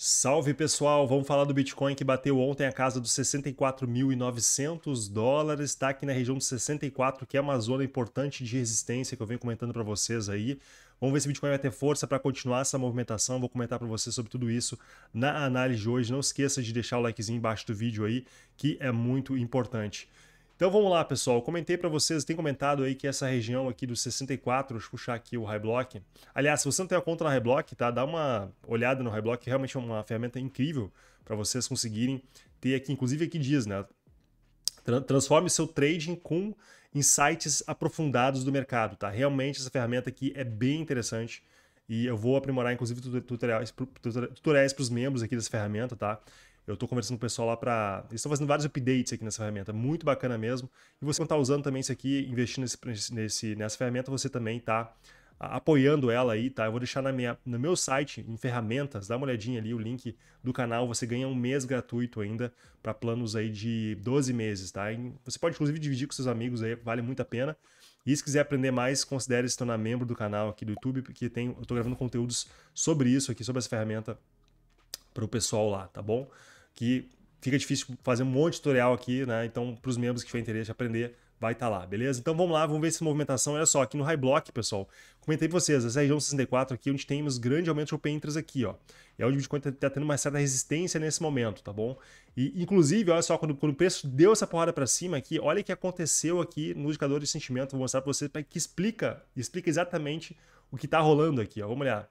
Salve pessoal, vamos falar do Bitcoin que bateu ontem a casa dos 64.900 dólares, está aqui na região dos 64, que é uma zona importante de resistência que eu venho comentando para vocês aí. Vamos ver se o Bitcoin vai ter força para continuar essa movimentação. Vou comentar para vocês sobre tudo isso na análise de hoje. Não esqueça de deixar o likezinho embaixo do vídeo aí, que é muito importante. Então vamos lá, pessoal. Eu comentei para vocês, tem comentado aí que essa região aqui dos 64, deixa eu puxar aqui o High Block. Aliás, se você não tem a conta na High Block, tá? Dá uma olhada no High Block, realmente é uma ferramenta incrível para vocês conseguirem ter aqui, inclusive aqui diz, né? Transforme seu trading com insights aprofundados do mercado, tá? Realmente essa ferramenta aqui é bem interessante e eu vou aprimorar inclusive tutoriais tutoriais para os membros aqui dessa ferramenta, tá? Eu estou conversando com o pessoal lá para. Eles estão fazendo vários updates aqui nessa ferramenta, muito bacana mesmo. E você, quando está usando também isso aqui, investindo nesse, nesse, nessa ferramenta, você também está apoiando ela aí, tá? Eu vou deixar na minha, no meu site, em ferramentas, dá uma olhadinha ali o link do canal, você ganha um mês gratuito ainda para planos aí de 12 meses, tá? E você pode inclusive dividir com seus amigos aí, vale muito a pena. E se quiser aprender mais, considere se tornar membro do canal aqui do YouTube, porque tem, eu tô gravando conteúdos sobre isso aqui, sobre essa ferramenta para o pessoal lá, tá bom? que fica difícil fazer um monte de tutorial aqui, né? Então, para os membros que tiver interesse aprender, vai estar tá lá, beleza? Então vamos lá, vamos ver essa movimentação. Olha só, aqui no High Block, pessoal, comentei para vocês, essa região 64 aqui, onde temos grande aumento de open interest aqui, ó. É onde o Bitcoin está tá tendo uma certa resistência nesse momento, tá bom? E, inclusive, olha só, quando, quando o preço deu essa porrada para cima aqui, olha o que aconteceu aqui no indicador de sentimento. Vou mostrar para vocês que explica, explica exatamente o que está rolando aqui, ó. Vamos olhar.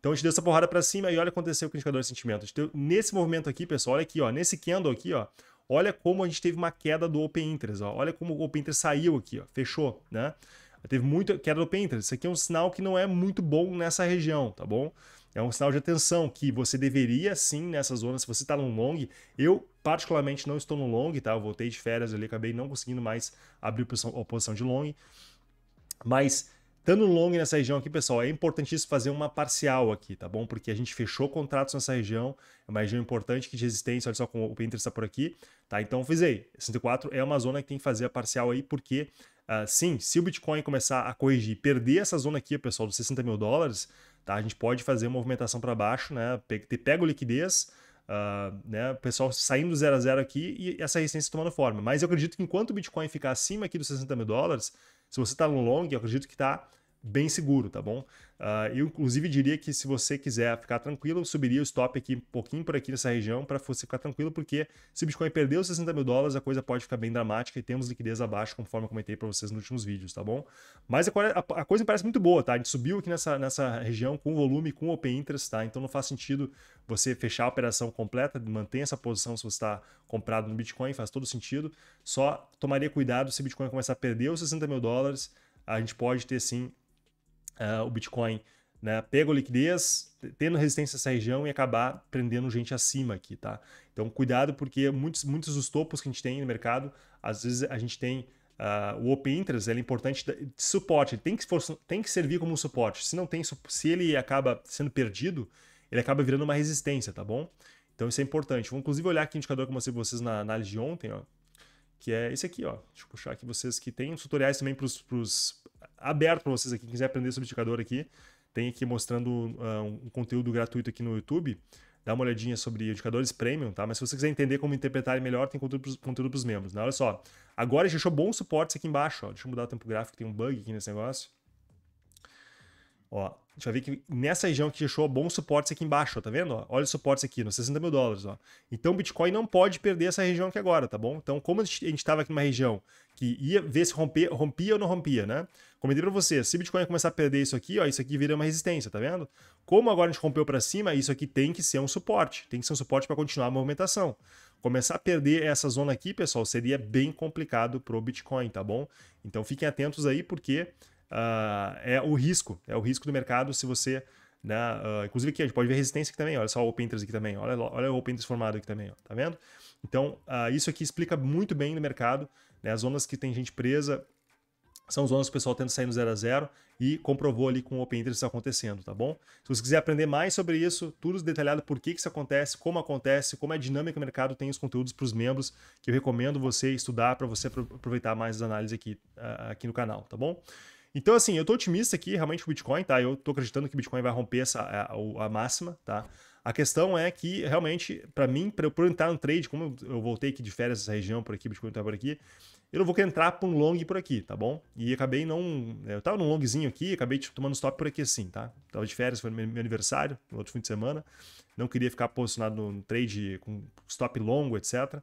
Então a gente deu essa porrada para cima e olha o que aconteceu com o indicador de sentimento. Deu, nesse movimento aqui, pessoal, olha aqui, ó, nesse candle aqui, ó, olha como a gente teve uma queda do Open Interest, ó, olha como o Open Interest saiu aqui, ó, fechou, né? Teve muita queda do Open Interest. Isso aqui é um sinal que não é muito bom nessa região, tá bom? É um sinal de atenção que você deveria sim nessa zona, se você está no long. Eu, particularmente, não estou no long, tá? Eu voltei de férias ali, acabei não conseguindo mais abrir a posição de long. Mas Estando long nessa região aqui, pessoal, é importantíssimo fazer uma parcial aqui, tá bom? Porque a gente fechou contratos nessa região, é uma região importante de resistência, olha só como o Pinterest está por aqui, tá? Então, fiz aí, 64 é uma zona que tem que fazer a parcial aí, porque, uh, sim, se o Bitcoin começar a corrigir, perder essa zona aqui, pessoal, dos 60 mil dólares, tá? A gente pode fazer uma movimentação para baixo, né? Ter pego liquidez, uh, né? O pessoal saindo do zero a zero aqui e essa resistência tomando forma. Mas eu acredito que enquanto o Bitcoin ficar acima aqui dos 60 mil dólares, se você está no long, eu acredito que está bem seguro, tá bom? Uh, eu, inclusive, diria que se você quiser ficar tranquilo, eu subiria o stop aqui um pouquinho por aqui nessa região para você ficar tranquilo, porque se o Bitcoin perder os 60 mil dólares, a coisa pode ficar bem dramática e temos liquidez abaixo, conforme eu comentei para vocês nos últimos vídeos, tá bom? Mas a, a, a, coisa me parece muito boa, tá? A gente subiu aqui nessa, nessa região com volume, com open interest, tá? Então não faz sentido você fechar a operação completa, manter essa posição se você está comprado no Bitcoin, faz todo sentido. Só tomaria cuidado se o Bitcoin começar a perder os 60 mil dólares, a gente pode ter sim uh, o Bitcoin, né? Pega a liquidez, tendo resistência nessa região e acabar prendendo gente acima aqui, tá? Então cuidado porque muitos, muitos dos topos que a gente tem no mercado, às vezes a gente tem uh, o open interest, ele é importante de suporte, ele tem que, for, tem que servir como um suporte. Se não tem, se ele acaba sendo perdido, ele acaba virando uma resistência, tá bom? Então isso é importante. Vou inclusive olhar aqui o indicador que eu mostrei pra vocês na análise de ontem, ó que é esse aqui, ó. Deixa eu puxar aqui vocês que tem uns tutoriais também para os aberto para vocês aqui, quem quiser aprender sobre indicador aqui, tem aqui mostrando uh, um conteúdo gratuito aqui no YouTube. Dá uma olhadinha sobre indicadores premium, tá? Mas se você quiser entender como interpretar melhor, tem conteúdo para os membros, né? Olha só. Agora a gente achou bons suportes aqui embaixo, ó. Deixa eu mudar o tempo gráfico, tem um bug aqui nesse negócio. Ó, gente vai ver que nessa região que deixou bons suportes aqui embaixo, ó, tá vendo? Ó, olha os suportes aqui, nos 60 mil dólares. Ó. Então o Bitcoin não pode perder essa região aqui agora, tá bom? Então, como a gente estava aqui numa região que ia ver se romper, rompia ou não rompia, né? Comentei para você, se o Bitcoin começar a perder isso aqui, ó, isso aqui vira uma resistência, tá vendo? Como agora a gente rompeu para cima, isso aqui tem que ser um suporte, tem que ser um suporte para continuar a movimentação. Começar a perder essa zona aqui, pessoal, seria bem complicado pro Bitcoin, tá bom? Então fiquem atentos aí porque uh, é o risco, é o risco do mercado se você, né, uh, inclusive aqui a gente pode ver resistência aqui também, olha só o open interest aqui também, olha, olha o open interest formado aqui também, ó, tá vendo? Então, uh, isso aqui explica muito bem no mercado, né, as zonas que tem gente presa são zonas que o pessoal tenta sair no 0 a 0 e comprovou ali com o Open Interest acontecendo, tá bom? Se você quiser aprender mais sobre isso, tudo detalhado por que, que isso acontece, como acontece, como é dinâmica o mercado, tem os conteúdos para os membros que eu recomendo você estudar para você aproveitar mais as análises aqui, aqui no canal, tá bom? Então, assim, eu tô otimista aqui, realmente, com o Bitcoin, tá? Eu tô acreditando que o Bitcoin vai romper essa, a, a máxima, tá? A questão é que, realmente, para mim, para eu entrar no trade, como eu voltei aqui de férias essa região por aqui, Bitcoin tá por aqui, eu não vou querer entrar para um long por aqui, tá bom? E acabei não. É, eu tava num longzinho aqui, acabei tipo, tomando stop por aqui assim, tá? Tava de férias, foi meu aniversário, no outro fim de semana. Não queria ficar posicionado no trade com stop longo, etc.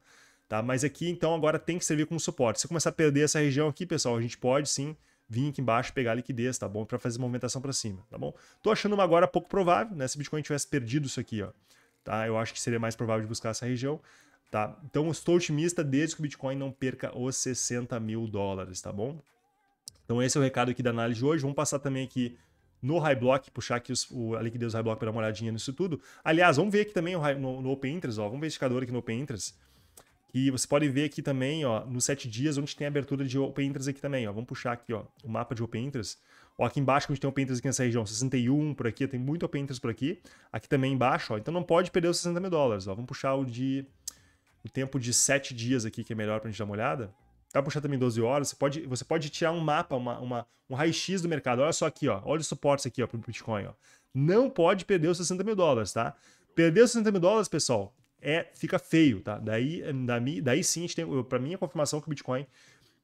Tá? Mas aqui, então, agora tem que servir como suporte. Se começar a perder essa região aqui, pessoal, a gente pode sim vir aqui embaixo pegar a liquidez, tá bom? Para fazer movimentação para cima, tá bom? Tô achando uma agora pouco provável, né? Se Bitcoin tivesse perdido isso aqui, ó, tá? Eu acho que seria mais provável de buscar essa região, tá? Então estou otimista desde que o Bitcoin não perca os 60 mil dólares, tá bom? Então esse é o recado aqui da análise de hoje. Vamos passar também aqui no high block, puxar aqui os, o, a liquidez do high block para dar uma olhadinha nisso tudo. Aliás, vamos ver aqui também o, no, no Open Interest, ó. Vamos ver o indicador aqui no Open Interest que você pode ver aqui também, ó, nos sete dias, onde tem abertura de Open Interest aqui também, ó. Vamos puxar aqui, ó, o mapa de Open Interest. Ó, aqui embaixo que a gente tem Open Interest aqui nessa região, 61 por aqui, tem muito Open Interest por aqui. Aqui também embaixo, ó. Então não pode perder os 60 mil dólares, ó. Vamos puxar o de... o tempo de sete dias aqui, que é melhor pra gente dar uma olhada. Dá pra puxar também 12 horas. Você pode, você pode tirar um mapa, uma, uma, um raio-x do mercado. Olha só aqui, ó. Olha os suportes aqui, ó, pro Bitcoin, ó. Não pode perder os 60 mil dólares, tá? Perder os 60 mil dólares, pessoal, é fica feio, tá? Daí, daí, daí sim, para mim, a confirmação que o Bitcoin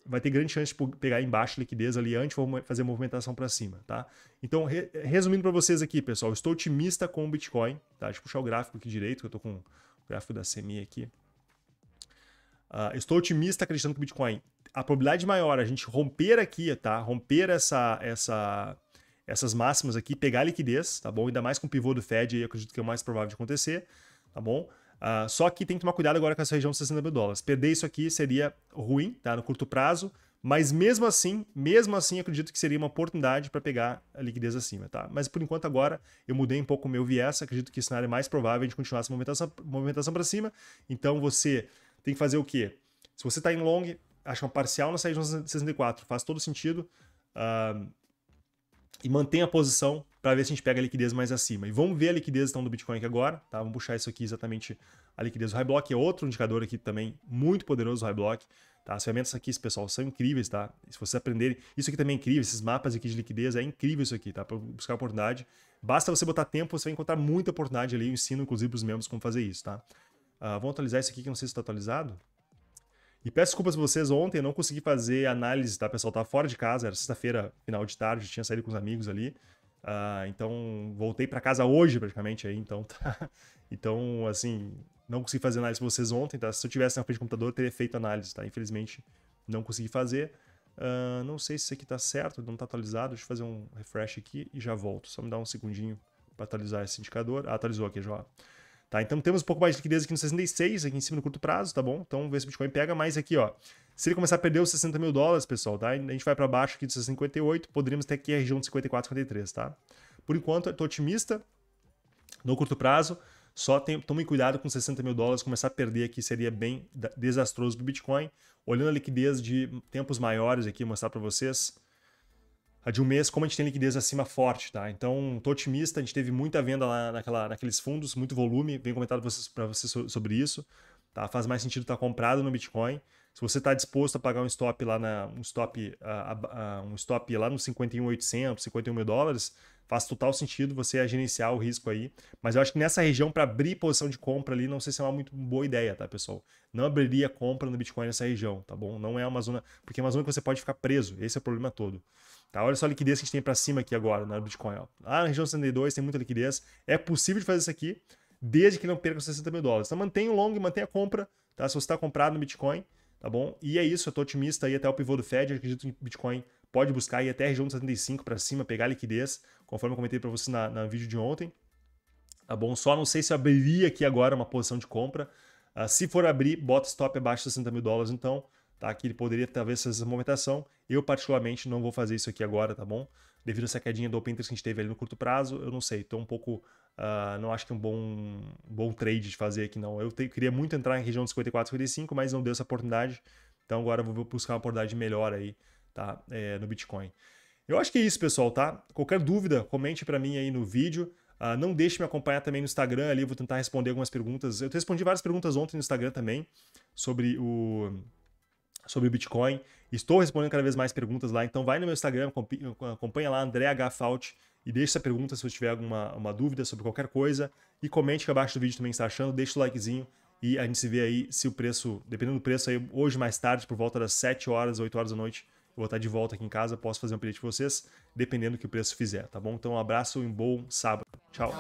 vai ter grande chance de pegar embaixo liquidez ali antes de fazer movimentação para cima, tá? Então, re, resumindo para vocês aqui, pessoal, estou otimista com o Bitcoin, tá? Deixa eu puxar o gráfico aqui direito, que eu estou com o gráfico da CME aqui. Uh, estou otimista acreditando que o Bitcoin, a probabilidade maior a gente romper aqui, tá? Romper essa, essa, essas máximas aqui, pegar liquidez, tá bom? Ainda mais com o pivô do Fed, aí acredito que é o mais provável de acontecer, tá bom? Uh, só que tem que tomar cuidado agora com essa região de 60 mil dólares. Perder isso aqui seria ruim, tá? No curto prazo, mas mesmo assim, mesmo assim, acredito que seria uma oportunidade para pegar a liquidez acima, tá? Mas por enquanto agora eu mudei um pouco o meu viés, acredito que o cenário é mais provável de continuar essa movimentação, movimentação para cima. Então você tem que fazer o quê? Se você está em long, acha uma parcial na saída de 64, faz todo sentido. Uh, e mantém a posição para ver se a gente pega a liquidez mais acima. E vamos ver a liquidez então do Bitcoin aqui agora, tá? Vamos puxar isso aqui exatamente a liquidez do High Block, é outro indicador aqui também muito poderoso do High Block. Tá? As ferramentas aqui, pessoal, são incríveis, tá? Se vocês aprenderem, isso aqui também é incrível, esses mapas aqui de liquidez, é incrível isso aqui, tá? Para buscar oportunidade. Basta você botar tempo, você vai encontrar muita oportunidade ali. Eu ensino, inclusive, para os membros como fazer isso, tá? Uh, vamos atualizar isso aqui, que eu não sei se está atualizado. E peço desculpas pra vocês, ontem eu não consegui fazer análise, tá, pessoal? Tava fora de casa, era sexta-feira, final de tarde, tinha saído com os amigos ali. Uh, então, voltei para casa hoje, praticamente, aí, então tá. Então, assim, não consegui fazer análise pra vocês ontem, tá? Se eu tivesse na frente do computador, eu teria feito análise, tá? Infelizmente, não consegui fazer. Uh, não sei se isso aqui tá certo, não tá atualizado. Deixa eu fazer um refresh aqui e já volto. Só me dá um segundinho para atualizar esse indicador. Ah, atualizou aqui já. Tá? Então temos um pouco mais de liquidez aqui no 66, aqui em cima no curto prazo, tá bom? Então vamos ver se o Bitcoin pega, mais aqui, ó. Se ele começar a perder os 60 mil dólares, pessoal, tá? A gente vai para baixo aqui dos 58, poderíamos ter aqui a região de 54, 53, tá? Por enquanto, eu tô otimista no curto prazo, só tem, tome cuidado com 60 mil dólares, começar a perder aqui seria bem desastroso para o Bitcoin. Olhando a liquidez de tempos maiores aqui, mostrar para vocês, a de um mês, como a gente tem liquidez acima forte, tá? Então, tô otimista, a gente teve muita venda lá naquela, naqueles fundos, muito volume, bem comentado para vocês sobre isso, tá? Faz mais sentido estar tá comprado no Bitcoin. Se você está disposto a pagar um stop lá na um stop, uh, uh, um stop lá nos 51,800, 51 mil dólares, faz total sentido você gerenciar o risco aí. Mas eu acho que nessa região para abrir posição de compra ali, não sei se é uma muito boa ideia, tá, pessoal? Não abriria compra no Bitcoin nessa região, tá bom? Não é uma zona, porque é uma zona que você pode ficar preso. Esse é o problema todo. Tá? Olha só a liquidez que a gente tem para cima aqui agora na Bitcoin. Ó. Lá na região 62 tem muita liquidez. É possível de fazer isso aqui desde que não perca os 60 mil dólares. Então mantenha o long, mantenha a compra, tá? Se você está comprado no Bitcoin, tá bom? E é isso, eu tô otimista aí até o pivô do Fed, eu acredito que o Bitcoin pode buscar ir até a região 75 para cima, pegar liquidez, conforme eu comentei para você na, vídeo de ontem, tá bom? Só não sei se eu abriria aqui agora uma posição de compra. Uh, se for abrir, bota stop abaixo de 60 mil dólares, então tá? Que ele poderia talvez fazer essa movimentação. Eu, particularmente, não vou fazer isso aqui agora, tá bom? Devido a essa quedinha do Open que a gente teve ali no curto prazo, eu não sei, estou um pouco. Uh, não acho que é um bom, bom trade de fazer aqui, não. Eu te, queria muito entrar em região dos 54, 55, mas não deu essa oportunidade. Então agora eu vou buscar uma oportunidade melhor aí, tá? É, no Bitcoin. Eu acho que é isso, pessoal, tá? Qualquer dúvida, comente para mim aí no vídeo. Uh, não deixe me acompanhar também no Instagram ali, eu vou tentar responder algumas perguntas. Eu respondi várias perguntas ontem no Instagram também sobre o sobre o Bitcoin. Estou respondendo cada vez mais perguntas lá, então vai no meu Instagram, acompanha lá, André H. Fault, e deixa essa pergunta se você tiver alguma uma dúvida sobre qualquer coisa. E comente aqui abaixo do vídeo também está achando, deixa o likezinho e a gente se vê aí se o preço, dependendo do preço, aí hoje mais tarde, por volta das 7 horas, 8 horas da noite, eu vou estar de volta aqui em casa, posso fazer um update com vocês, dependendo do que o preço fizer, tá bom? Então um abraço e um bom sábado. Tchau.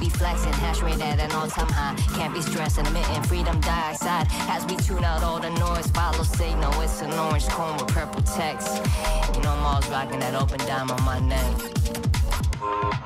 be flexing, hash rate at an all-time high. Can't be stressing, emitting freedom dioxide. As we tune out all the noise, follow signal. It's an orange cone with purple text. You know I'm always rocking that open dime on my neck.